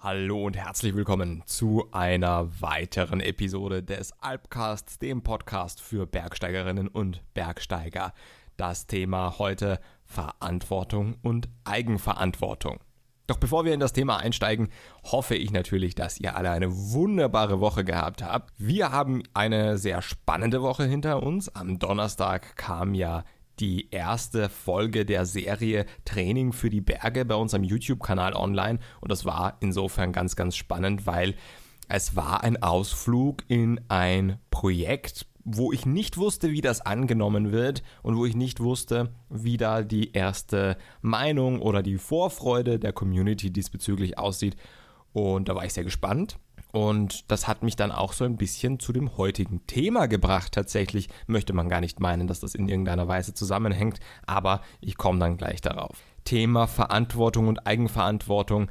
Hallo und herzlich willkommen zu einer weiteren Episode des Alpcasts, dem Podcast für Bergsteigerinnen und Bergsteiger. Das Thema heute Verantwortung und Eigenverantwortung. Doch bevor wir in das Thema einsteigen, hoffe ich natürlich, dass ihr alle eine wunderbare Woche gehabt habt. Wir haben eine sehr spannende Woche hinter uns. Am Donnerstag kam ja die erste Folge der Serie Training für die Berge bei unserem YouTube-Kanal online. Und das war insofern ganz, ganz spannend, weil es war ein Ausflug in ein Projekt, wo ich nicht wusste, wie das angenommen wird und wo ich nicht wusste, wie da die erste Meinung oder die Vorfreude der Community diesbezüglich aussieht. Und da war ich sehr gespannt. Und das hat mich dann auch so ein bisschen zu dem heutigen Thema gebracht. Tatsächlich möchte man gar nicht meinen, dass das in irgendeiner Weise zusammenhängt, aber ich komme dann gleich darauf. Thema Verantwortung und Eigenverantwortung.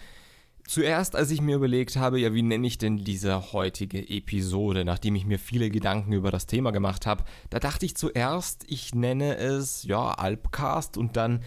Zuerst, als ich mir überlegt habe, ja, wie nenne ich denn diese heutige Episode, nachdem ich mir viele Gedanken über das Thema gemacht habe, da dachte ich zuerst, ich nenne es, ja, Alpcast und dann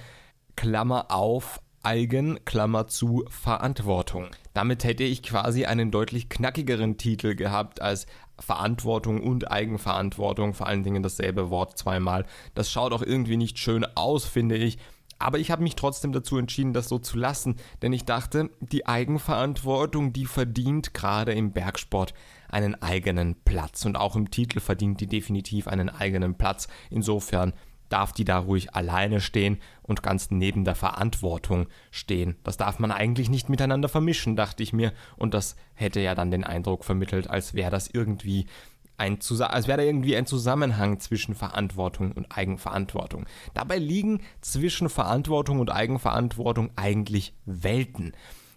Klammer auf eigen, Klammer zu, Verantwortung. Damit hätte ich quasi einen deutlich knackigeren Titel gehabt als Verantwortung und Eigenverantwortung, vor allen Dingen dasselbe Wort zweimal. Das schaut auch irgendwie nicht schön aus, finde ich. Aber ich habe mich trotzdem dazu entschieden, das so zu lassen, denn ich dachte, die Eigenverantwortung, die verdient gerade im Bergsport einen eigenen Platz. Und auch im Titel verdient die definitiv einen eigenen Platz. Insofern darf die da ruhig alleine stehen und ganz neben der Verantwortung stehen. Das darf man eigentlich nicht miteinander vermischen, dachte ich mir. Und das hätte ja dann den Eindruck vermittelt, als wäre das irgendwie ein als wäre da irgendwie ein Zusammenhang zwischen Verantwortung und Eigenverantwortung. Dabei liegen zwischen Verantwortung und Eigenverantwortung eigentlich Welten.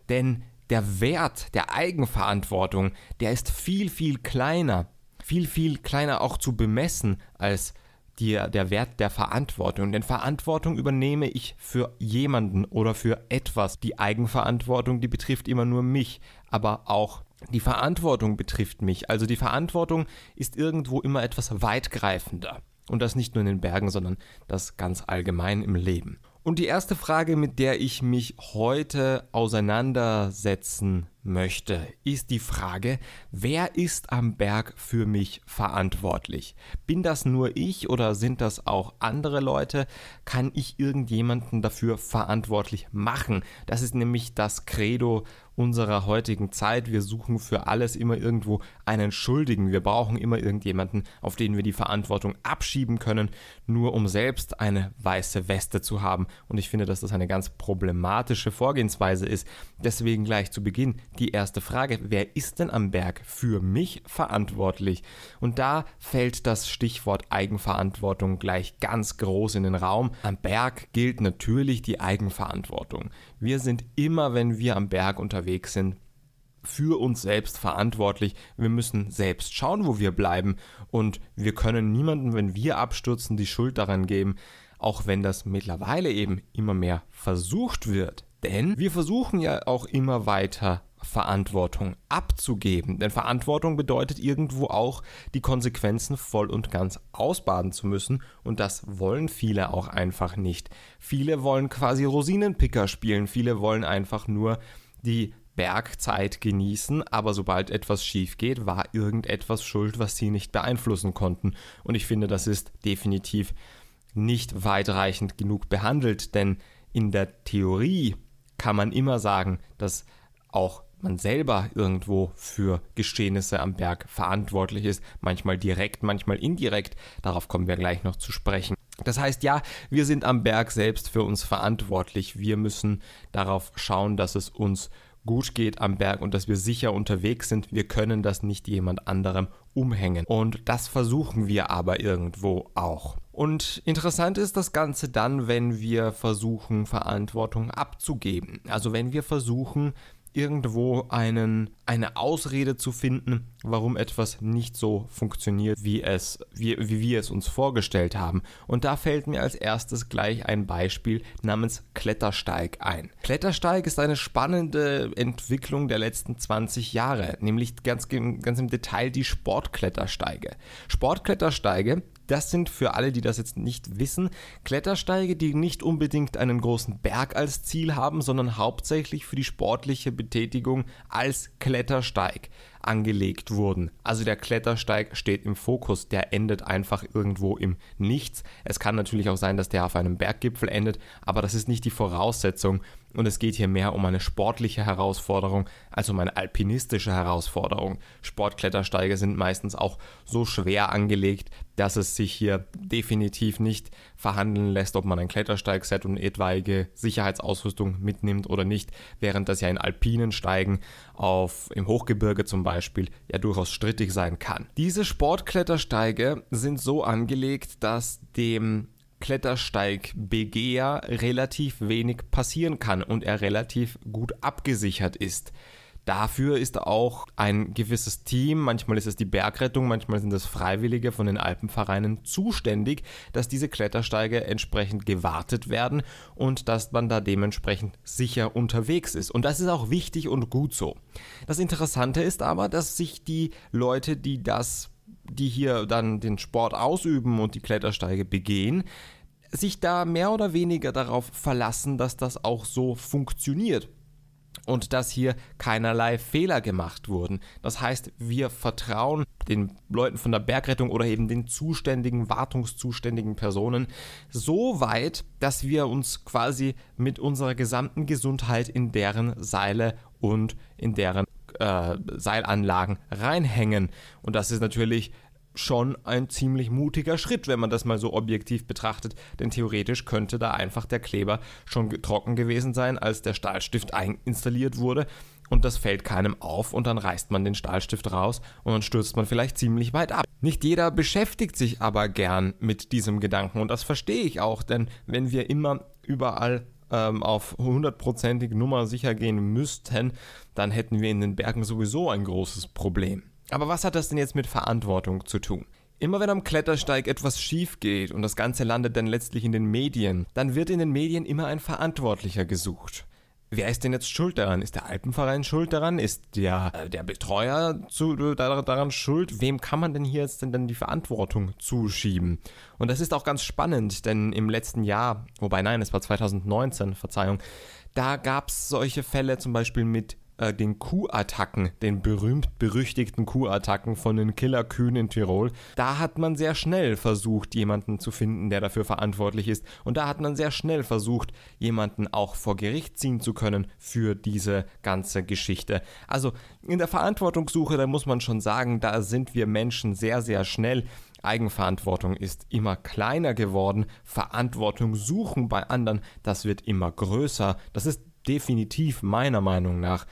Denn der Wert der Eigenverantwortung, der ist viel, viel kleiner, viel, viel kleiner auch zu bemessen als die, der Wert der Verantwortung. Denn Verantwortung übernehme ich für jemanden oder für etwas. Die Eigenverantwortung, die betrifft immer nur mich, aber auch die Verantwortung betrifft mich. Also die Verantwortung ist irgendwo immer etwas weitgreifender. Und das nicht nur in den Bergen, sondern das ganz allgemein im Leben. Und die erste Frage, mit der ich mich heute auseinandersetzen möchte, ist die Frage, wer ist am Berg für mich verantwortlich? Bin das nur ich oder sind das auch andere Leute? Kann ich irgendjemanden dafür verantwortlich machen? Das ist nämlich das Credo unserer heutigen Zeit. Wir suchen für alles immer irgendwo einen Schuldigen. Wir brauchen immer irgendjemanden, auf den wir die Verantwortung abschieben können, nur um selbst eine weiße Weste zu haben. Und ich finde, dass das eine ganz problematische Vorgehensweise ist. Deswegen gleich zu Beginn die erste Frage, wer ist denn am Berg für mich verantwortlich? Und da fällt das Stichwort Eigenverantwortung gleich ganz groß in den Raum. Am Berg gilt natürlich die Eigenverantwortung. Wir sind immer, wenn wir am Berg unterwegs sind, für uns selbst verantwortlich. Wir müssen selbst schauen, wo wir bleiben. Und wir können niemandem, wenn wir abstürzen, die Schuld daran geben, auch wenn das mittlerweile eben immer mehr versucht wird. Denn wir versuchen ja auch immer weiter Verantwortung abzugeben. Denn Verantwortung bedeutet irgendwo auch, die Konsequenzen voll und ganz ausbaden zu müssen. Und das wollen viele auch einfach nicht. Viele wollen quasi Rosinenpicker spielen. Viele wollen einfach nur die Bergzeit genießen, aber sobald etwas schief geht, war irgendetwas schuld, was sie nicht beeinflussen konnten. Und ich finde, das ist definitiv nicht weitreichend genug behandelt, denn in der Theorie kann man immer sagen, dass auch man selber irgendwo für Geschehnisse am Berg verantwortlich ist, manchmal direkt, manchmal indirekt. Darauf kommen wir gleich noch zu sprechen. Das heißt, ja, wir sind am Berg selbst für uns verantwortlich. Wir müssen darauf schauen, dass es uns gut geht am Berg und dass wir sicher unterwegs sind. Wir können das nicht jemand anderem umhängen. Und das versuchen wir aber irgendwo auch. Und interessant ist das Ganze dann, wenn wir versuchen, Verantwortung abzugeben. Also wenn wir versuchen, irgendwo einen, eine Ausrede zu finden, warum etwas nicht so funktioniert, wie, es, wie, wie wir es uns vorgestellt haben. Und da fällt mir als erstes gleich ein Beispiel namens Klettersteig ein. Klettersteig ist eine spannende Entwicklung der letzten 20 Jahre, nämlich ganz, ganz im Detail die Sportklettersteige. Sportklettersteige das sind für alle, die das jetzt nicht wissen, Klettersteige, die nicht unbedingt einen großen Berg als Ziel haben, sondern hauptsächlich für die sportliche Betätigung als Klettersteig angelegt wurden. Also der Klettersteig steht im Fokus, der endet einfach irgendwo im Nichts. Es kann natürlich auch sein, dass der auf einem Berggipfel endet, aber das ist nicht die Voraussetzung, und es geht hier mehr um eine sportliche Herausforderung als um eine alpinistische Herausforderung. Sportklettersteige sind meistens auch so schwer angelegt, dass es sich hier definitiv nicht verhandeln lässt, ob man ein Klettersteigset und etwaige Sicherheitsausrüstung mitnimmt oder nicht, während das ja in alpinen Steigen auf im Hochgebirge zum Beispiel ja durchaus strittig sein kann. Diese Sportklettersteige sind so angelegt, dass dem Klettersteig Begea relativ wenig passieren kann und er relativ gut abgesichert ist. Dafür ist auch ein gewisses Team, manchmal ist es die Bergrettung, manchmal sind es Freiwillige von den Alpenvereinen zuständig, dass diese Klettersteige entsprechend gewartet werden und dass man da dementsprechend sicher unterwegs ist. Und das ist auch wichtig und gut so. Das Interessante ist aber, dass sich die Leute, die das die hier dann den Sport ausüben und die Klettersteige begehen, sich da mehr oder weniger darauf verlassen, dass das auch so funktioniert und dass hier keinerlei Fehler gemacht wurden. Das heißt, wir vertrauen den Leuten von der Bergrettung oder eben den zuständigen, wartungszuständigen Personen so weit, dass wir uns quasi mit unserer gesamten Gesundheit in deren Seile und in deren äh, Seilanlagen reinhängen. Und das ist natürlich schon ein ziemlich mutiger Schritt, wenn man das mal so objektiv betrachtet, denn theoretisch könnte da einfach der Kleber schon trocken gewesen sein, als der Stahlstift installiert wurde und das fällt keinem auf und dann reißt man den Stahlstift raus und dann stürzt man vielleicht ziemlich weit ab. Nicht jeder beschäftigt sich aber gern mit diesem Gedanken und das verstehe ich auch, denn wenn wir immer überall ähm, auf hundertprozentige Nummer sicher gehen müssten, dann hätten wir in den Bergen sowieso ein großes Problem. Aber was hat das denn jetzt mit Verantwortung zu tun? Immer wenn am Klettersteig etwas schief geht und das Ganze landet dann letztlich in den Medien, dann wird in den Medien immer ein Verantwortlicher gesucht. Wer ist denn jetzt schuld daran? Ist der Alpenverein schuld daran? Ist der, äh, der Betreuer zu, äh, daran schuld? Wem kann man denn hier jetzt denn dann die Verantwortung zuschieben? Und das ist auch ganz spannend, denn im letzten Jahr, wobei nein, es war 2019, Verzeihung, da gab es solche Fälle zum Beispiel mit äh, den Kuhattacken, den berühmt-berüchtigten Kuhattacken von den Killerkühen in Tirol, da hat man sehr schnell versucht, jemanden zu finden, der dafür verantwortlich ist. Und da hat man sehr schnell versucht, jemanden auch vor Gericht ziehen zu können für diese ganze Geschichte. Also in der Verantwortungssuche, da muss man schon sagen, da sind wir Menschen sehr, sehr schnell. Eigenverantwortung ist immer kleiner geworden, Verantwortung suchen bei anderen, das wird immer größer. Das ist definitiv meiner Meinung nach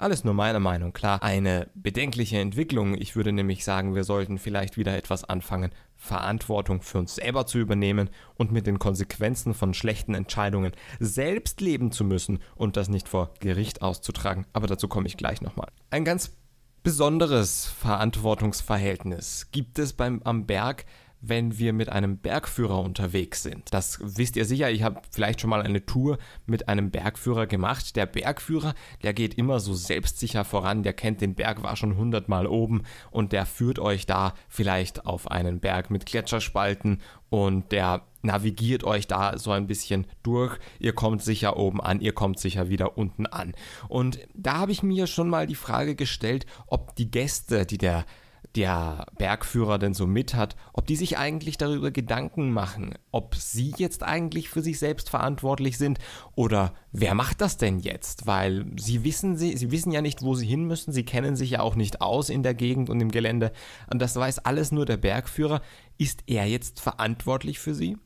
alles nur meiner Meinung, klar. Eine bedenkliche Entwicklung. Ich würde nämlich sagen, wir sollten vielleicht wieder etwas anfangen, Verantwortung für uns selber zu übernehmen und mit den Konsequenzen von schlechten Entscheidungen selbst leben zu müssen und das nicht vor Gericht auszutragen. Aber dazu komme ich gleich nochmal. Ein ganz besonderes Verantwortungsverhältnis gibt es beim am Berg wenn wir mit einem Bergführer unterwegs sind. Das wisst ihr sicher, ich habe vielleicht schon mal eine Tour mit einem Bergführer gemacht. Der Bergführer, der geht immer so selbstsicher voran, der kennt den Berg, war schon hundertmal oben und der führt euch da vielleicht auf einen Berg mit Gletscherspalten und der navigiert euch da so ein bisschen durch. Ihr kommt sicher oben an, ihr kommt sicher wieder unten an. Und da habe ich mir schon mal die Frage gestellt, ob die Gäste, die der der Bergführer denn so mit hat, ob die sich eigentlich darüber Gedanken machen, ob sie jetzt eigentlich für sich selbst verantwortlich sind oder wer macht das denn jetzt? Weil sie wissen, sie, sie wissen ja nicht, wo sie hin müssen, sie kennen sich ja auch nicht aus in der Gegend und im Gelände und das weiß alles nur der Bergführer. Ist er jetzt verantwortlich für sie?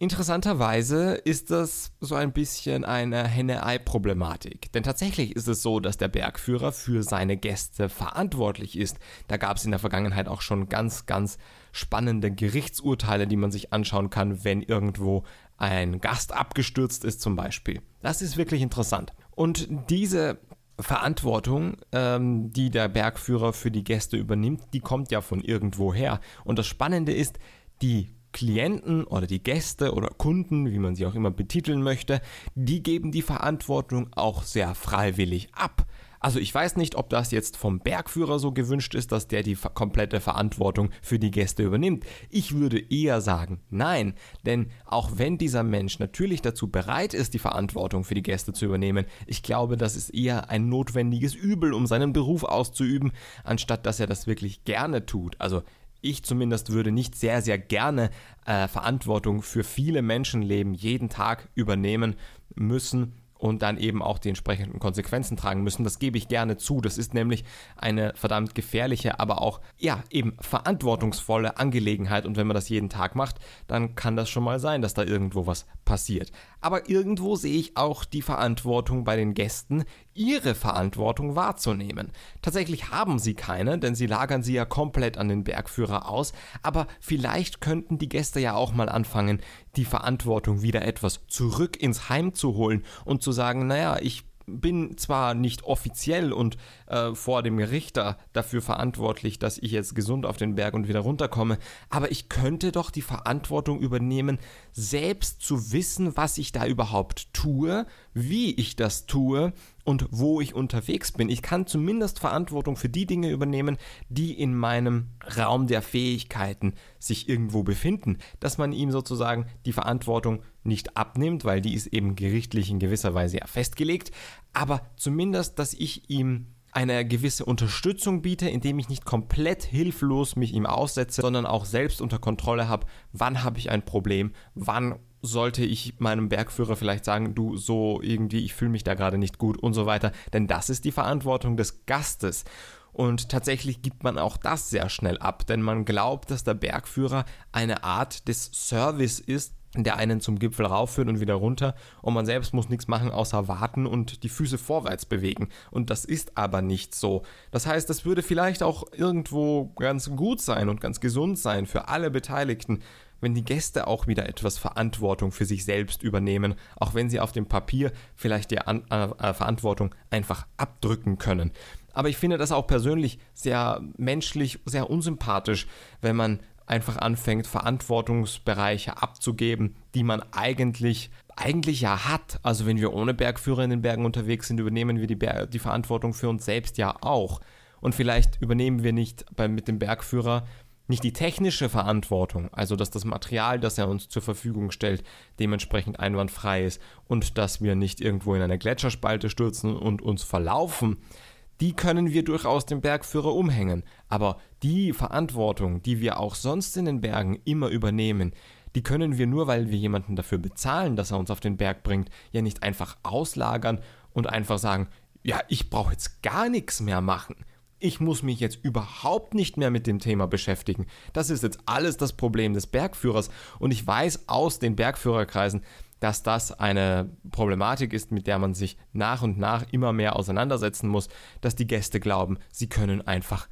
Interessanterweise ist das so ein bisschen eine Henne-Ei-Problematik. Denn tatsächlich ist es so, dass der Bergführer für seine Gäste verantwortlich ist. Da gab es in der Vergangenheit auch schon ganz, ganz spannende Gerichtsurteile, die man sich anschauen kann, wenn irgendwo ein Gast abgestürzt ist zum Beispiel. Das ist wirklich interessant. Und diese Verantwortung, ähm, die der Bergführer für die Gäste übernimmt, die kommt ja von irgendwo her. Und das Spannende ist, die Klienten oder die Gäste oder Kunden, wie man sie auch immer betiteln möchte, die geben die Verantwortung auch sehr freiwillig ab. Also ich weiß nicht, ob das jetzt vom Bergführer so gewünscht ist, dass der die komplette Verantwortung für die Gäste übernimmt. Ich würde eher sagen, nein, denn auch wenn dieser Mensch natürlich dazu bereit ist, die Verantwortung für die Gäste zu übernehmen, ich glaube, das ist eher ein notwendiges Übel, um seinen Beruf auszuüben, anstatt dass er das wirklich gerne tut. Also ich zumindest würde nicht sehr, sehr gerne äh, Verantwortung für viele Menschenleben jeden Tag übernehmen müssen und dann eben auch die entsprechenden Konsequenzen tragen müssen. Das gebe ich gerne zu. Das ist nämlich eine verdammt gefährliche, aber auch ja eben verantwortungsvolle Angelegenheit. Und wenn man das jeden Tag macht, dann kann das schon mal sein, dass da irgendwo was passiert aber irgendwo sehe ich auch die Verantwortung bei den Gästen, ihre Verantwortung wahrzunehmen. Tatsächlich haben sie keine, denn sie lagern sie ja komplett an den Bergführer aus, aber vielleicht könnten die Gäste ja auch mal anfangen, die Verantwortung wieder etwas zurück ins Heim zu holen und zu sagen, naja, ich bin zwar nicht offiziell und äh, vor dem Richter dafür verantwortlich, dass ich jetzt gesund auf den Berg und wieder runterkomme, aber ich könnte doch die Verantwortung übernehmen, selbst zu wissen, was ich da überhaupt tue, wie ich das tue und wo ich unterwegs bin. Ich kann zumindest Verantwortung für die Dinge übernehmen, die in meinem Raum der Fähigkeiten sich irgendwo befinden. Dass man ihm sozusagen die Verantwortung nicht abnimmt, weil die ist eben gerichtlich in gewisser Weise ja festgelegt, aber zumindest, dass ich ihm eine gewisse Unterstützung biete, indem ich nicht komplett hilflos mich ihm aussetze, sondern auch selbst unter Kontrolle habe, wann habe ich ein Problem, wann sollte ich meinem Bergführer vielleicht sagen, du so irgendwie, ich fühle mich da gerade nicht gut und so weiter, denn das ist die Verantwortung des Gastes. Und tatsächlich gibt man auch das sehr schnell ab, denn man glaubt, dass der Bergführer eine Art des Service ist, der einen zum Gipfel raufführt und wieder runter und man selbst muss nichts machen außer warten und die Füße vorwärts bewegen und das ist aber nicht so. Das heißt, das würde vielleicht auch irgendwo ganz gut sein und ganz gesund sein für alle Beteiligten, wenn die Gäste auch wieder etwas Verantwortung für sich selbst übernehmen, auch wenn sie auf dem Papier vielleicht die An äh, äh, Verantwortung einfach abdrücken können. Aber ich finde das auch persönlich sehr menschlich, sehr unsympathisch, wenn man einfach anfängt, Verantwortungsbereiche abzugeben, die man eigentlich, eigentlich ja hat. Also wenn wir ohne Bergführer in den Bergen unterwegs sind, übernehmen wir die, Ber die Verantwortung für uns selbst ja auch. Und vielleicht übernehmen wir nicht bei, mit dem Bergführer nicht die technische Verantwortung, also dass das Material, das er uns zur Verfügung stellt, dementsprechend einwandfrei ist und dass wir nicht irgendwo in eine Gletscherspalte stürzen und uns verlaufen, die können wir durchaus dem Bergführer umhängen. Aber die Verantwortung, die wir auch sonst in den Bergen immer übernehmen, die können wir nur, weil wir jemanden dafür bezahlen, dass er uns auf den Berg bringt, ja nicht einfach auslagern und einfach sagen, ja, ich brauche jetzt gar nichts mehr machen ich muss mich jetzt überhaupt nicht mehr mit dem Thema beschäftigen. Das ist jetzt alles das Problem des Bergführers. Und ich weiß aus den Bergführerkreisen, dass das eine Problematik ist, mit der man sich nach und nach immer mehr auseinandersetzen muss, dass die Gäste glauben, sie können einfach,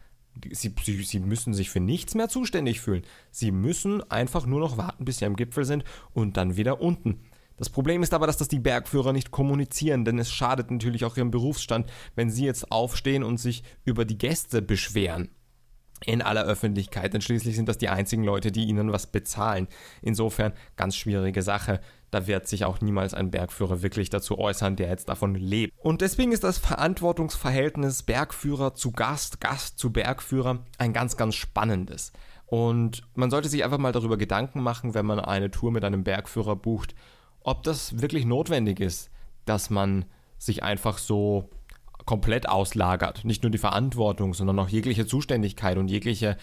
sie, sie, sie müssen sich für nichts mehr zuständig fühlen. Sie müssen einfach nur noch warten, bis sie am Gipfel sind und dann wieder unten. Das Problem ist aber, dass das die Bergführer nicht kommunizieren, denn es schadet natürlich auch ihrem Berufsstand, wenn sie jetzt aufstehen und sich über die Gäste beschweren in aller Öffentlichkeit, denn schließlich sind das die einzigen Leute, die ihnen was bezahlen. Insofern ganz schwierige Sache. Da wird sich auch niemals ein Bergführer wirklich dazu äußern, der jetzt davon lebt. Und deswegen ist das Verantwortungsverhältnis Bergführer zu Gast, Gast zu Bergführer ein ganz, ganz spannendes. Und man sollte sich einfach mal darüber Gedanken machen, wenn man eine Tour mit einem Bergführer bucht, ob das wirklich notwendig ist, dass man sich einfach so komplett auslagert. Nicht nur die Verantwortung, sondern auch jegliche Zuständigkeit und jegliche,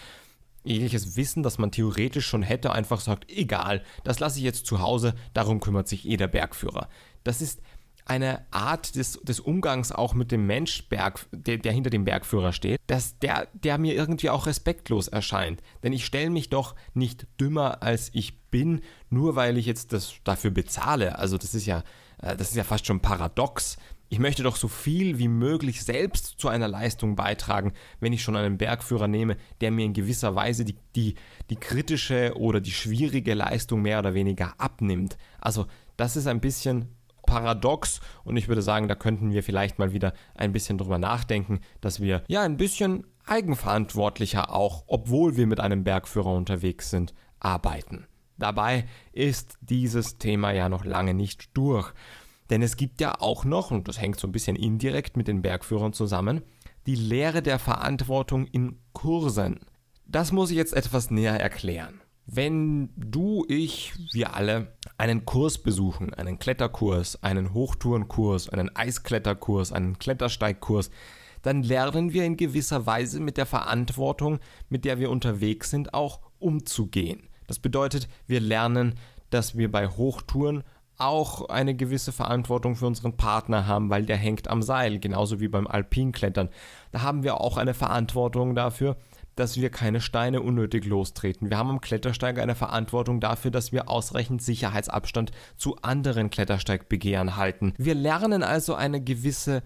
jegliches Wissen, das man theoretisch schon hätte, einfach sagt, egal, das lasse ich jetzt zu Hause, darum kümmert sich eh der Bergführer. Das ist eine Art des, des Umgangs auch mit dem Mensch, Berg, der, der hinter dem Bergführer steht, dass der, der mir irgendwie auch respektlos erscheint. Denn ich stelle mich doch nicht dümmer, als ich bin, nur weil ich jetzt das dafür bezahle. Also das ist ja, äh, das ist ja fast schon paradox. Ich möchte doch so viel wie möglich selbst zu einer Leistung beitragen, wenn ich schon einen Bergführer nehme, der mir in gewisser Weise die, die, die kritische oder die schwierige Leistung mehr oder weniger abnimmt. Also das ist ein bisschen paradox und ich würde sagen, da könnten wir vielleicht mal wieder ein bisschen drüber nachdenken, dass wir ja ein bisschen eigenverantwortlicher auch, obwohl wir mit einem Bergführer unterwegs sind, arbeiten. Dabei ist dieses Thema ja noch lange nicht durch. Denn es gibt ja auch noch, und das hängt so ein bisschen indirekt mit den Bergführern zusammen, die Lehre der Verantwortung in Kursen. Das muss ich jetzt etwas näher erklären. Wenn du, ich, wir alle einen Kurs besuchen, einen Kletterkurs, einen Hochtourenkurs, einen Eiskletterkurs, einen Klettersteigkurs, dann lernen wir in gewisser Weise mit der Verantwortung, mit der wir unterwegs sind, auch umzugehen. Das bedeutet, wir lernen, dass wir bei Hochtouren auch eine gewisse Verantwortung für unseren Partner haben, weil der hängt am Seil, genauso wie beim Alpinklettern. Da haben wir auch eine Verantwortung dafür, dass wir keine Steine unnötig lostreten. Wir haben am Klettersteig eine Verantwortung dafür, dass wir ausreichend Sicherheitsabstand zu anderen Klettersteigbegehren halten. Wir lernen also eine gewisse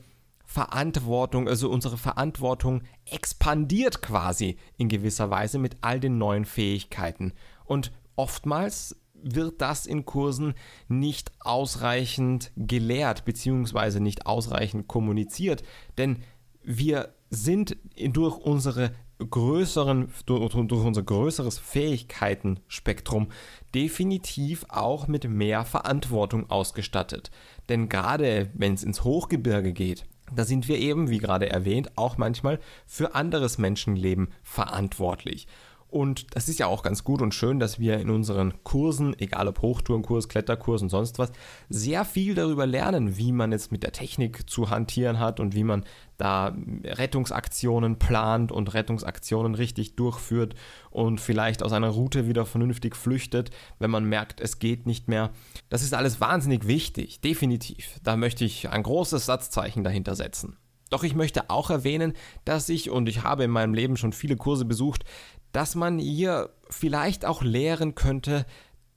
Verantwortung, also unsere Verantwortung expandiert quasi in gewisser Weise mit all den neuen Fähigkeiten. Und oftmals wird das in Kursen nicht ausreichend gelehrt bzw. nicht ausreichend kommuniziert, denn wir sind durch unsere größeren, durch, unser größeres Fähigkeitenspektrum definitiv auch mit mehr Verantwortung ausgestattet. Denn gerade wenn es ins Hochgebirge geht, da sind wir eben, wie gerade erwähnt, auch manchmal für anderes Menschenleben verantwortlich. Und das ist ja auch ganz gut und schön, dass wir in unseren Kursen, egal ob Hochtourenkurs, Kletterkurs und sonst was, sehr viel darüber lernen, wie man jetzt mit der Technik zu hantieren hat und wie man da Rettungsaktionen plant und Rettungsaktionen richtig durchführt und vielleicht aus einer Route wieder vernünftig flüchtet, wenn man merkt, es geht nicht mehr. Das ist alles wahnsinnig wichtig, definitiv. Da möchte ich ein großes Satzzeichen dahinter setzen. Doch ich möchte auch erwähnen, dass ich, und ich habe in meinem Leben schon viele Kurse besucht, dass man ihr vielleicht auch lehren könnte,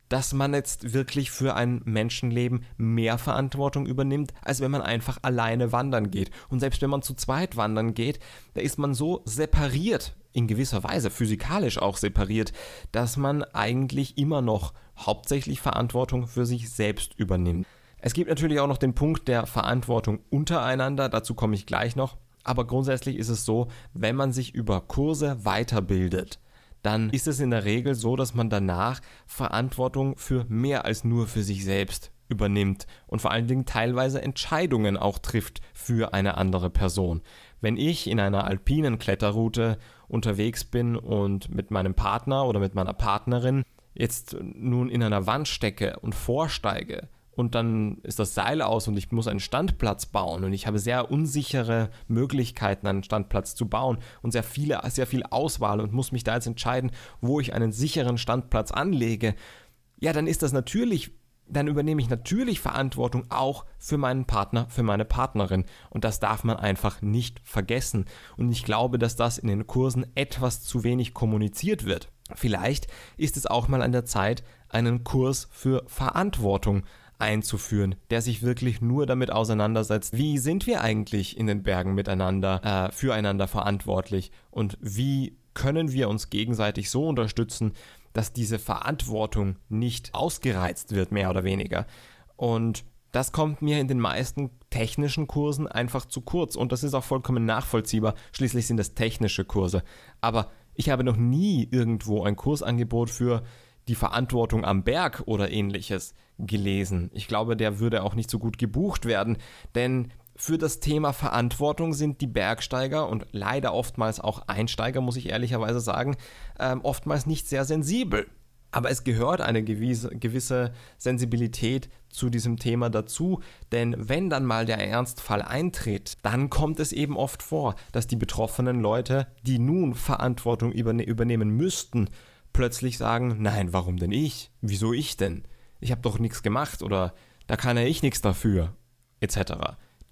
dass man jetzt wirklich für ein Menschenleben mehr Verantwortung übernimmt, als wenn man einfach alleine wandern geht. Und selbst wenn man zu zweit wandern geht, da ist man so separiert, in gewisser Weise physikalisch auch separiert, dass man eigentlich immer noch hauptsächlich Verantwortung für sich selbst übernimmt. Es gibt natürlich auch noch den Punkt der Verantwortung untereinander, dazu komme ich gleich noch. Aber grundsätzlich ist es so, wenn man sich über Kurse weiterbildet, dann ist es in der Regel so, dass man danach Verantwortung für mehr als nur für sich selbst übernimmt und vor allen Dingen teilweise Entscheidungen auch trifft für eine andere Person. Wenn ich in einer alpinen Kletterroute unterwegs bin und mit meinem Partner oder mit meiner Partnerin jetzt nun in einer Wand stecke und vorsteige, und dann ist das Seil aus und ich muss einen Standplatz bauen und ich habe sehr unsichere Möglichkeiten, einen Standplatz zu bauen und sehr viele, sehr viel Auswahl und muss mich da jetzt entscheiden, wo ich einen sicheren Standplatz anlege, ja, dann ist das natürlich, dann übernehme ich natürlich Verantwortung auch für meinen Partner, für meine Partnerin. Und das darf man einfach nicht vergessen. Und ich glaube, dass das in den Kursen etwas zu wenig kommuniziert wird. Vielleicht ist es auch mal an der Zeit, einen Kurs für Verantwortung einzuführen, der sich wirklich nur damit auseinandersetzt, wie sind wir eigentlich in den Bergen miteinander, äh, füreinander verantwortlich und wie können wir uns gegenseitig so unterstützen, dass diese Verantwortung nicht ausgereizt wird, mehr oder weniger. Und das kommt mir in den meisten technischen Kursen einfach zu kurz und das ist auch vollkommen nachvollziehbar, schließlich sind das technische Kurse. Aber ich habe noch nie irgendwo ein Kursangebot für die Verantwortung am Berg oder ähnliches gelesen. Ich glaube, der würde auch nicht so gut gebucht werden, denn für das Thema Verantwortung sind die Bergsteiger und leider oftmals auch Einsteiger, muss ich ehrlicherweise sagen, ähm, oftmals nicht sehr sensibel. Aber es gehört eine gewisse, gewisse Sensibilität zu diesem Thema dazu, denn wenn dann mal der Ernstfall eintritt, dann kommt es eben oft vor, dass die betroffenen Leute, die nun Verantwortung überne übernehmen müssten, plötzlich sagen, nein, warum denn ich? Wieso ich denn? ich habe doch nichts gemacht oder da kann ja ich nichts dafür, etc.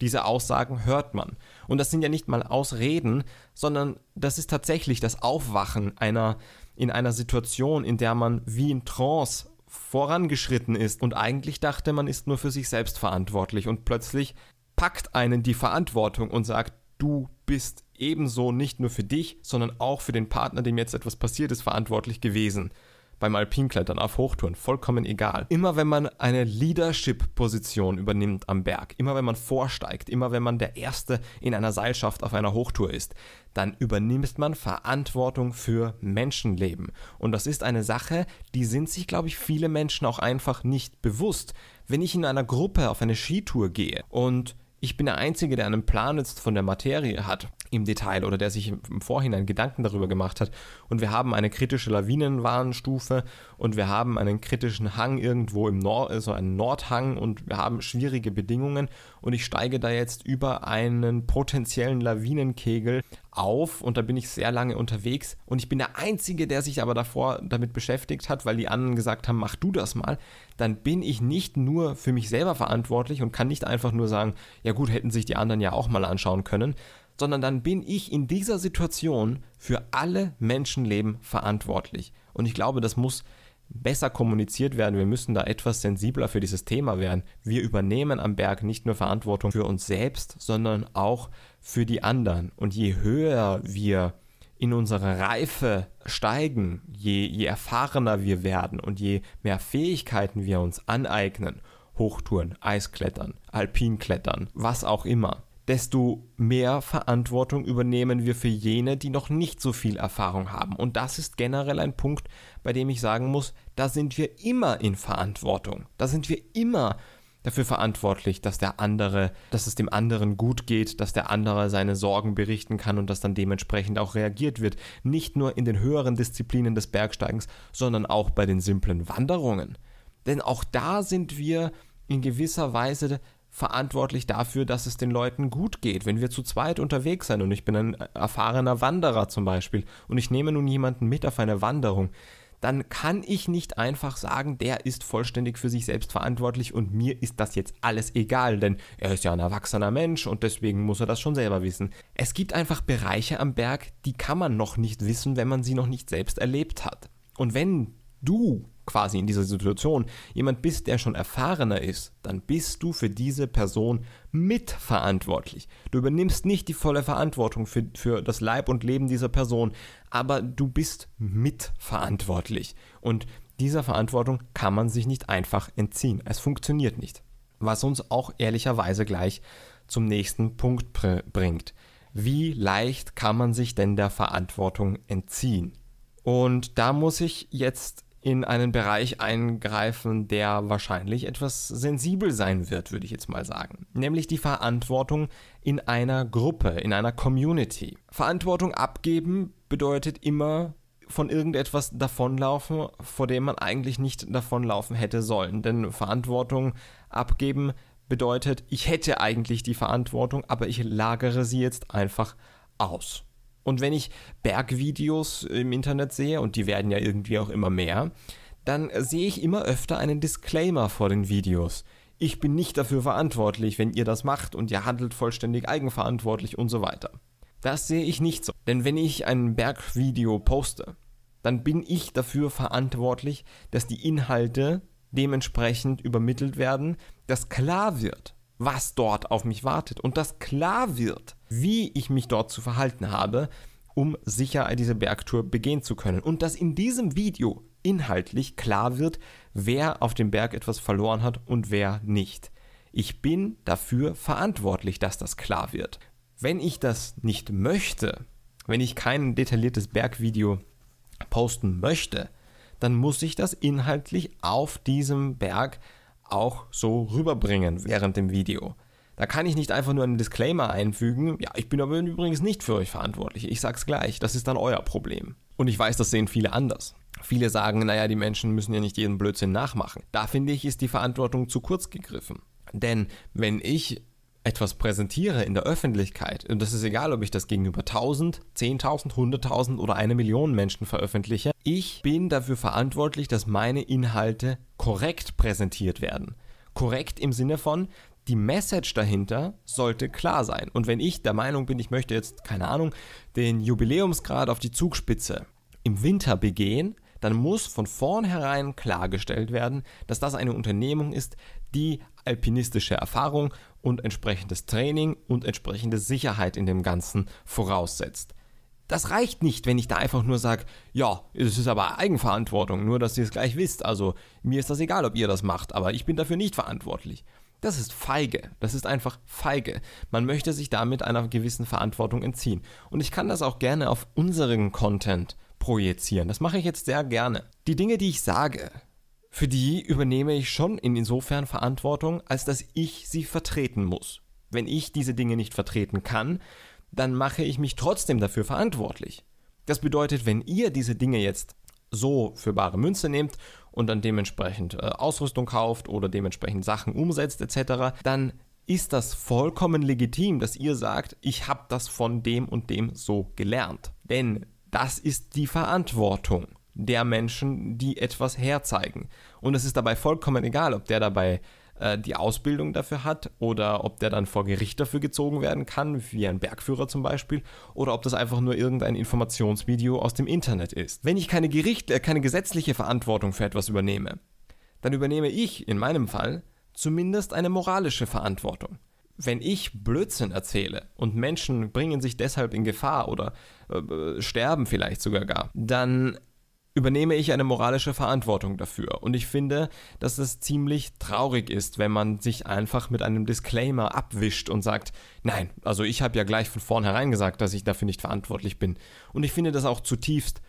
Diese Aussagen hört man. Und das sind ja nicht mal Ausreden, sondern das ist tatsächlich das Aufwachen einer, in einer Situation, in der man wie in Trance vorangeschritten ist und eigentlich dachte, man ist nur für sich selbst verantwortlich und plötzlich packt einen die Verantwortung und sagt, du bist ebenso nicht nur für dich, sondern auch für den Partner, dem jetzt etwas passiert ist, verantwortlich gewesen beim Alpinklettern auf Hochtouren, vollkommen egal. Immer wenn man eine Leadership-Position übernimmt am Berg, immer wenn man vorsteigt, immer wenn man der Erste in einer Seilschaft auf einer Hochtour ist, dann übernimmt man Verantwortung für Menschenleben. Und das ist eine Sache, die sind sich, glaube ich, viele Menschen auch einfach nicht bewusst. Wenn ich in einer Gruppe auf eine Skitour gehe und ich bin der Einzige, der einen Plan jetzt von der Materie hat, im Detail oder der sich im Vorhinein Gedanken darüber gemacht hat. Und wir haben eine kritische Lawinenwarnstufe und wir haben einen kritischen Hang irgendwo im Nord, also einen Nordhang und wir haben schwierige Bedingungen und ich steige da jetzt über einen potenziellen Lawinenkegel auf und da bin ich sehr lange unterwegs und ich bin der Einzige, der sich aber davor damit beschäftigt hat, weil die anderen gesagt haben, mach du das mal, dann bin ich nicht nur für mich selber verantwortlich und kann nicht einfach nur sagen, ja gut, hätten sich die anderen ja auch mal anschauen können, sondern dann bin ich in dieser Situation für alle Menschenleben verantwortlich. Und ich glaube, das muss besser kommuniziert werden. Wir müssen da etwas sensibler für dieses Thema werden. Wir übernehmen am Berg nicht nur Verantwortung für uns selbst, sondern auch für die anderen. Und je höher wir in unserer Reife steigen, je, je erfahrener wir werden und je mehr Fähigkeiten wir uns aneignen, Hochtouren, Eisklettern, Alpinklettern, was auch immer, desto mehr Verantwortung übernehmen wir für jene, die noch nicht so viel Erfahrung haben. Und das ist generell ein Punkt, bei dem ich sagen muss, da sind wir immer in Verantwortung. Da sind wir immer dafür verantwortlich, dass der andere, dass es dem anderen gut geht, dass der andere seine Sorgen berichten kann und dass dann dementsprechend auch reagiert wird. Nicht nur in den höheren Disziplinen des Bergsteigens, sondern auch bei den simplen Wanderungen. Denn auch da sind wir in gewisser Weise verantwortlich dafür, dass es den Leuten gut geht. Wenn wir zu zweit unterwegs sind und ich bin ein erfahrener Wanderer zum Beispiel und ich nehme nun jemanden mit auf eine Wanderung, dann kann ich nicht einfach sagen, der ist vollständig für sich selbst verantwortlich und mir ist das jetzt alles egal, denn er ist ja ein erwachsener Mensch und deswegen muss er das schon selber wissen. Es gibt einfach Bereiche am Berg, die kann man noch nicht wissen, wenn man sie noch nicht selbst erlebt hat. Und wenn du quasi in dieser Situation jemand bist, der schon erfahrener ist, dann bist du für diese Person mitverantwortlich. Du übernimmst nicht die volle Verantwortung für, für das Leib und Leben dieser Person, aber du bist mitverantwortlich. Und dieser Verantwortung kann man sich nicht einfach entziehen. Es funktioniert nicht. Was uns auch ehrlicherweise gleich zum nächsten Punkt bringt. Wie leicht kann man sich denn der Verantwortung entziehen? Und da muss ich jetzt in einen Bereich eingreifen, der wahrscheinlich etwas sensibel sein wird, würde ich jetzt mal sagen. Nämlich die Verantwortung in einer Gruppe, in einer Community. Verantwortung abgeben bedeutet immer von irgendetwas davonlaufen, vor dem man eigentlich nicht davonlaufen hätte sollen. Denn Verantwortung abgeben bedeutet, ich hätte eigentlich die Verantwortung, aber ich lagere sie jetzt einfach aus. Und wenn ich Bergvideos im Internet sehe, und die werden ja irgendwie auch immer mehr, dann äh, sehe ich immer öfter einen Disclaimer vor den Videos. Ich bin nicht dafür verantwortlich, wenn ihr das macht und ihr handelt vollständig eigenverantwortlich und so weiter. Das sehe ich nicht so. Denn wenn ich ein Bergvideo poste, dann bin ich dafür verantwortlich, dass die Inhalte dementsprechend übermittelt werden, dass klar wird, was dort auf mich wartet und dass klar wird, wie ich mich dort zu verhalten habe, um sicher diese Bergtour begehen zu können. Und dass in diesem Video inhaltlich klar wird, wer auf dem Berg etwas verloren hat und wer nicht. Ich bin dafür verantwortlich, dass das klar wird. Wenn ich das nicht möchte, wenn ich kein detailliertes Bergvideo posten möchte, dann muss ich das inhaltlich auf diesem Berg auch so rüberbringen während dem Video. Da kann ich nicht einfach nur einen Disclaimer einfügen, ja, ich bin aber übrigens nicht für euch verantwortlich, ich sag's gleich, das ist dann euer Problem. Und ich weiß, das sehen viele anders. Viele sagen, naja, die Menschen müssen ja nicht jeden Blödsinn nachmachen. Da finde ich, ist die Verantwortung zu kurz gegriffen. Denn wenn ich etwas präsentiere in der Öffentlichkeit, und das ist egal, ob ich das gegenüber 1000, 10.000, 100.000 oder eine Million Menschen veröffentliche, ich bin dafür verantwortlich, dass meine Inhalte korrekt präsentiert werden. Korrekt im Sinne von, die Message dahinter sollte klar sein. Und wenn ich der Meinung bin, ich möchte jetzt, keine Ahnung, den Jubiläumsgrad auf die Zugspitze im Winter begehen, dann muss von vornherein klargestellt werden, dass das eine Unternehmung ist, die alpinistische Erfahrung und entsprechendes Training und entsprechende Sicherheit in dem Ganzen voraussetzt. Das reicht nicht, wenn ich da einfach nur sage, ja, es ist aber Eigenverantwortung, nur dass ihr es gleich wisst. Also mir ist das egal, ob ihr das macht, aber ich bin dafür nicht verantwortlich. Das ist feige. Das ist einfach feige. Man möchte sich damit einer gewissen Verantwortung entziehen. Und ich kann das auch gerne auf unseren Content projizieren. Das mache ich jetzt sehr gerne. Die Dinge, die ich sage, für die übernehme ich schon insofern Verantwortung, als dass ich sie vertreten muss. Wenn ich diese Dinge nicht vertreten kann, dann mache ich mich trotzdem dafür verantwortlich. Das bedeutet, wenn ihr diese Dinge jetzt so für bare Münze nehmt und dann dementsprechend äh, Ausrüstung kauft oder dementsprechend Sachen umsetzt etc., dann ist das vollkommen legitim, dass ihr sagt, ich habe das von dem und dem so gelernt. Denn das ist die Verantwortung der Menschen, die etwas herzeigen. Und es ist dabei vollkommen egal, ob der dabei äh, die Ausbildung dafür hat oder ob der dann vor Gericht dafür gezogen werden kann, wie ein Bergführer zum Beispiel, oder ob das einfach nur irgendein Informationsvideo aus dem Internet ist. Wenn ich keine, Gericht, äh, keine gesetzliche Verantwortung für etwas übernehme, dann übernehme ich in meinem Fall zumindest eine moralische Verantwortung wenn ich Blödsinn erzähle und Menschen bringen sich deshalb in Gefahr oder äh, äh sterben vielleicht sogar gar, dann übernehme ich eine moralische Verantwortung dafür. Und ich finde, dass es ziemlich traurig ist, wenn man sich einfach mit einem Disclaimer abwischt und sagt, nein, also ich habe ja gleich von vornherein gesagt, dass ich dafür nicht verantwortlich bin. Und ich finde das auch zutiefst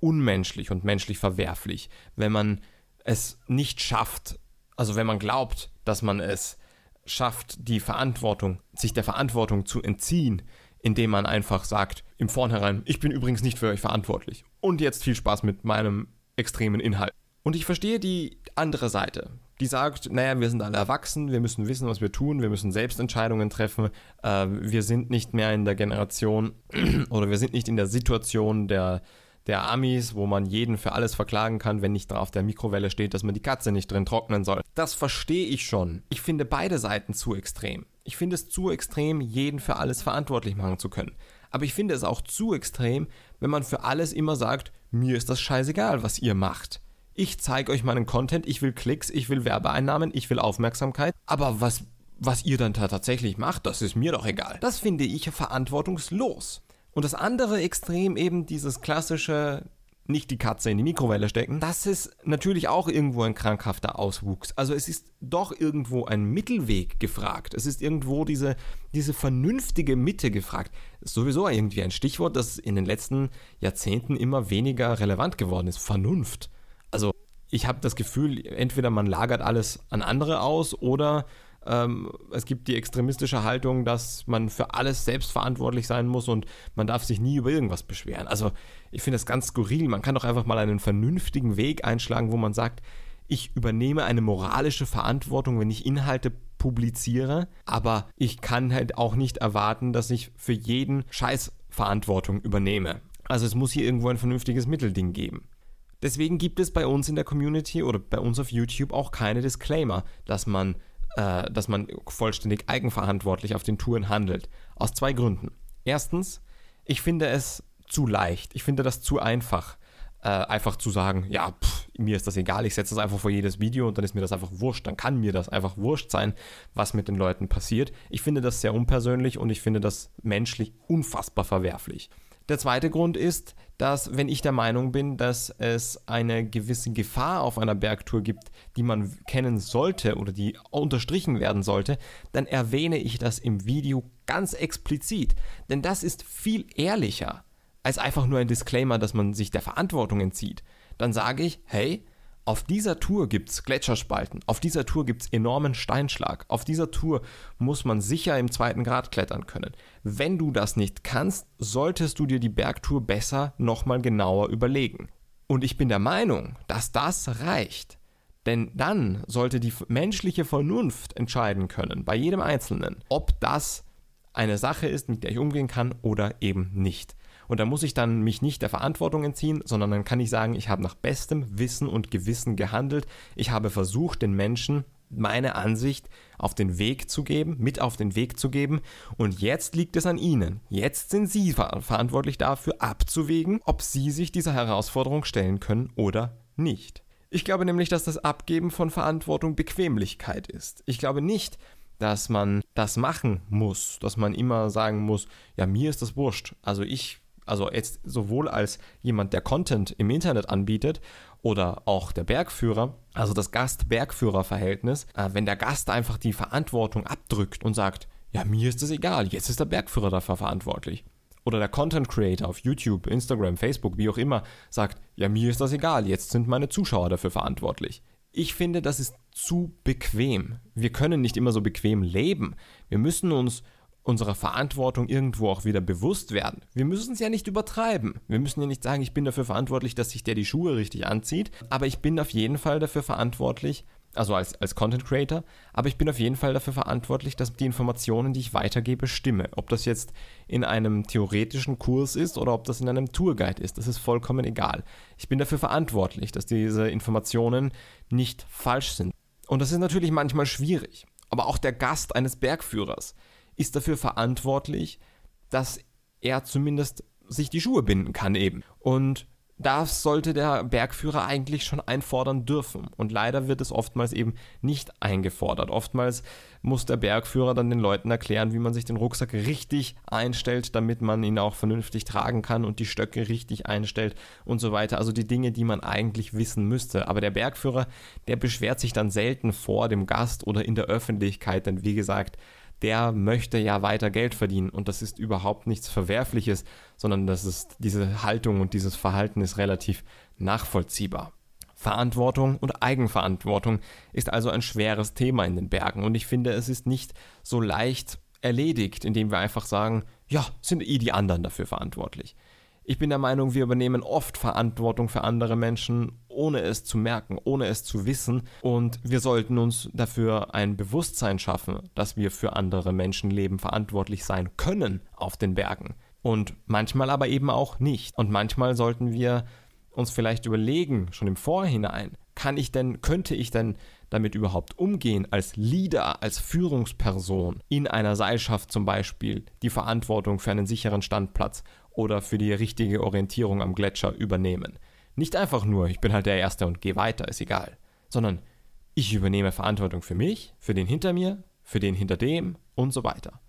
unmenschlich und menschlich verwerflich, wenn man es nicht schafft, also wenn man glaubt, dass man es schafft, die Verantwortung, sich der Verantwortung zu entziehen, indem man einfach sagt, im Vornherein, ich bin übrigens nicht für euch verantwortlich und jetzt viel Spaß mit meinem extremen Inhalt. Und ich verstehe die andere Seite, die sagt, naja, wir sind alle erwachsen, wir müssen wissen, was wir tun, wir müssen selbst Entscheidungen treffen, äh, wir sind nicht mehr in der Generation oder wir sind nicht in der Situation der, der Amis, wo man jeden für alles verklagen kann, wenn nicht drauf der Mikrowelle steht, dass man die Katze nicht drin trocknen soll. Das verstehe ich schon. Ich finde beide Seiten zu extrem. Ich finde es zu extrem, jeden für alles verantwortlich machen zu können. Aber ich finde es auch zu extrem, wenn man für alles immer sagt, mir ist das scheißegal, was ihr macht. Ich zeige euch meinen Content, ich will Klicks, ich will Werbeeinnahmen, ich will Aufmerksamkeit. Aber was, was ihr dann da tatsächlich macht, das ist mir doch egal. Das finde ich verantwortungslos. Und das andere Extrem eben dieses klassische, nicht die Katze in die Mikrowelle stecken. Das ist natürlich auch irgendwo ein krankhafter Auswuchs. Also es ist doch irgendwo ein Mittelweg gefragt. Es ist irgendwo diese, diese vernünftige Mitte gefragt. Ist sowieso irgendwie ein Stichwort, das in den letzten Jahrzehnten immer weniger relevant geworden ist. Vernunft. Also ich habe das Gefühl, entweder man lagert alles an andere aus oder ähm, es gibt die extremistische Haltung, dass man für alles selbst verantwortlich sein muss und man darf sich nie über irgendwas beschweren. Also ich finde das ganz skurril. Man kann doch einfach mal einen vernünftigen Weg einschlagen, wo man sagt, ich übernehme eine moralische Verantwortung, wenn ich Inhalte publiziere, aber ich kann halt auch nicht erwarten, dass ich für jeden Scheiß Verantwortung übernehme. Also es muss hier irgendwo ein vernünftiges Mittelding geben. Deswegen gibt es bei uns in der Community oder bei uns auf YouTube auch keine Disclaimer, dass man äh, dass man vollständig eigenverantwortlich auf den Touren handelt. Aus zwei Gründen. Erstens, ich finde es zu leicht. Ich finde das zu einfach. Äh, einfach zu sagen, ja, pff, mir ist das egal, ich setze das einfach vor jedes Video und dann ist mir das einfach wurscht, dann kann mir das einfach wurscht sein, was mit den Leuten passiert. Ich finde das sehr unpersönlich und ich finde das menschlich unfassbar verwerflich. Der zweite Grund ist, dass wenn ich der Meinung bin, dass es eine gewisse Gefahr auf einer Bergtour gibt, die man kennen sollte oder die unterstrichen werden sollte, dann erwähne ich das im Video ganz explizit, denn das ist viel ehrlicher als einfach nur ein Disclaimer, dass man sich der Verantwortung entzieht. Dann sage ich, hey, auf dieser Tour gibt es Gletscherspalten, auf dieser Tour gibt es enormen Steinschlag, auf dieser Tour muss man sicher im zweiten Grad klettern können. Wenn du das nicht kannst, solltest du dir die Bergtour besser nochmal genauer überlegen. Und ich bin der Meinung, dass das reicht. Denn dann sollte die menschliche Vernunft entscheiden können, bei jedem Einzelnen, ob das eine Sache ist, mit der ich umgehen kann oder eben nicht. Und da muss ich dann mich nicht der Verantwortung entziehen, sondern dann kann ich sagen, ich habe nach bestem Wissen und Gewissen gehandelt. Ich habe versucht, den Menschen meine Ansicht auf den Weg zu geben, mit auf den Weg zu geben. Und jetzt liegt es an Ihnen. Jetzt sind Sie ver verantwortlich dafür, abzuwägen, ob Sie sich dieser Herausforderung stellen können oder nicht. Ich glaube nämlich, dass das Abgeben von Verantwortung Bequemlichkeit ist. Ich glaube nicht, dass man das machen muss, dass man immer sagen muss, ja, mir ist das wurscht. Also ich also jetzt sowohl als jemand, der Content im Internet anbietet oder auch der Bergführer, also das Gast-Bergführer-Verhältnis, äh, wenn der Gast einfach die Verantwortung abdrückt und sagt, ja, mir ist es egal, jetzt ist der Bergführer dafür verantwortlich. Oder der Content Creator auf YouTube, Instagram, Facebook, wie auch immer, sagt, ja, mir ist das egal, jetzt sind meine Zuschauer dafür verantwortlich. Ich finde, das ist zu bequem. Wir können nicht immer so bequem leben. Wir müssen uns unserer Verantwortung irgendwo auch wieder bewusst werden. Wir müssen es ja nicht übertreiben. Wir müssen ja nicht sagen, ich bin dafür verantwortlich, dass sich der die Schuhe richtig anzieht, aber ich bin auf jeden Fall dafür verantwortlich, also als, als Content Creator, aber ich bin auf jeden Fall dafür verantwortlich, dass die Informationen, die ich weitergebe, stimme. Ob das jetzt in einem theoretischen Kurs ist oder ob das in einem Tourguide ist, das ist vollkommen egal. Ich bin dafür verantwortlich, dass diese Informationen nicht falsch sind. Und das ist natürlich manchmal schwierig. Aber auch der Gast eines Bergführers ist dafür verantwortlich, dass er zumindest sich die Schuhe binden kann eben. Und das sollte der Bergführer eigentlich schon einfordern dürfen. Und leider wird es oftmals eben nicht eingefordert. Oftmals muss der Bergführer dann den Leuten erklären, wie man sich den Rucksack richtig einstellt, damit man ihn auch vernünftig tragen kann und die Stöcke richtig einstellt und so weiter. Also die Dinge, die man eigentlich wissen müsste. Aber der Bergführer, der beschwert sich dann selten vor dem Gast oder in der Öffentlichkeit, denn wie gesagt, der möchte ja weiter Geld verdienen und das ist überhaupt nichts Verwerfliches, sondern das ist diese Haltung und dieses Verhalten ist relativ nachvollziehbar. Verantwortung und Eigenverantwortung ist also ein schweres Thema in den Bergen und ich finde, es ist nicht so leicht erledigt, indem wir einfach sagen, ja, sind eh die anderen dafür verantwortlich. Ich bin der Meinung, wir übernehmen oft Verantwortung für andere Menschen, ohne es zu merken, ohne es zu wissen. Und wir sollten uns dafür ein Bewusstsein schaffen, dass wir für andere Menschenleben verantwortlich sein können auf den Bergen. Und manchmal aber eben auch nicht. Und manchmal sollten wir uns vielleicht überlegen, schon im Vorhinein, kann ich denn, könnte ich denn damit überhaupt umgehen, als Leader, als Führungsperson in einer Seilschaft zum Beispiel, die Verantwortung für einen sicheren Standplatz oder für die richtige Orientierung am Gletscher übernehmen. Nicht einfach nur, ich bin halt der Erste und gehe weiter, ist egal, sondern ich übernehme Verantwortung für mich, für den hinter mir, für den hinter dem und so weiter.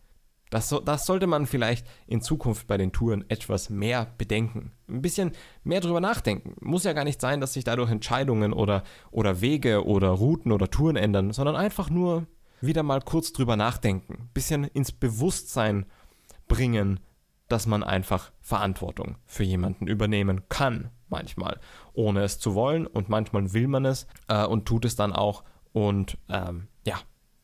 Das, das sollte man vielleicht in Zukunft bei den Touren etwas mehr bedenken. Ein bisschen mehr drüber nachdenken. Muss ja gar nicht sein, dass sich dadurch Entscheidungen oder, oder Wege oder Routen oder Touren ändern, sondern einfach nur wieder mal kurz drüber nachdenken. Bisschen ins Bewusstsein bringen, dass man einfach Verantwortung für jemanden übernehmen kann, manchmal, ohne es zu wollen und manchmal will man es äh, und tut es dann auch. Und ähm, ja,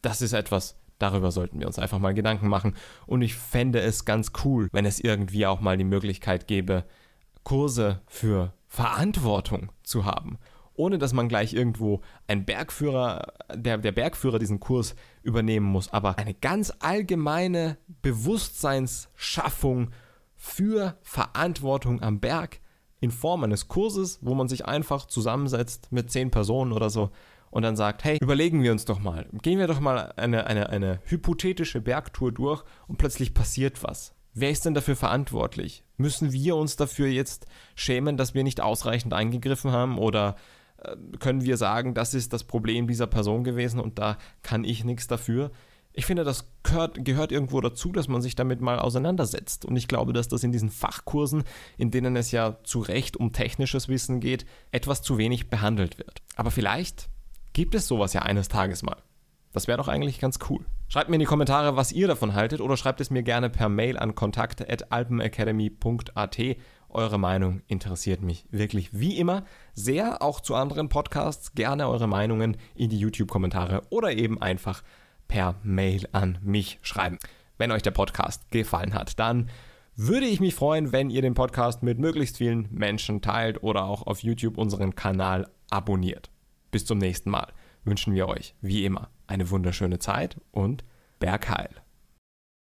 das ist etwas, darüber sollten wir uns einfach mal Gedanken machen. Und ich fände es ganz cool, wenn es irgendwie auch mal die Möglichkeit gäbe, Kurse für Verantwortung zu haben ohne dass man gleich irgendwo ein Bergführer, der, der Bergführer diesen Kurs übernehmen muss, aber eine ganz allgemeine Bewusstseinsschaffung für Verantwortung am Berg in Form eines Kurses, wo man sich einfach zusammensetzt mit zehn Personen oder so und dann sagt, hey, überlegen wir uns doch mal, gehen wir doch mal eine, eine, eine hypothetische Bergtour durch und plötzlich passiert was. Wer ist denn dafür verantwortlich? Müssen wir uns dafür jetzt schämen, dass wir nicht ausreichend eingegriffen haben oder äh, können wir sagen, das ist das Problem dieser Person gewesen und da kann ich nichts dafür. Ich finde, das gehört, gehört, irgendwo dazu, dass man sich damit mal auseinandersetzt. Und ich glaube, dass das in diesen Fachkursen, in denen es ja zu Recht um technisches Wissen geht, etwas zu wenig behandelt wird. Aber vielleicht gibt es sowas ja eines Tages mal. Das wäre doch eigentlich ganz cool. Schreibt mir in die Kommentare, was ihr davon haltet, oder schreibt es mir gerne per Mail an kontakt.alpenacademy.at eure Meinung interessiert mich wirklich wie immer sehr. Auch zu anderen Podcasts gerne eure Meinungen in die YouTube-Kommentare oder eben einfach per Mail an mich schreiben. Wenn euch der Podcast gefallen hat, dann würde ich mich freuen, wenn ihr den Podcast mit möglichst vielen Menschen teilt oder auch auf YouTube unseren Kanal abonniert. Bis zum nächsten Mal wünschen wir euch, wie immer, eine wunderschöne Zeit und Bergheil.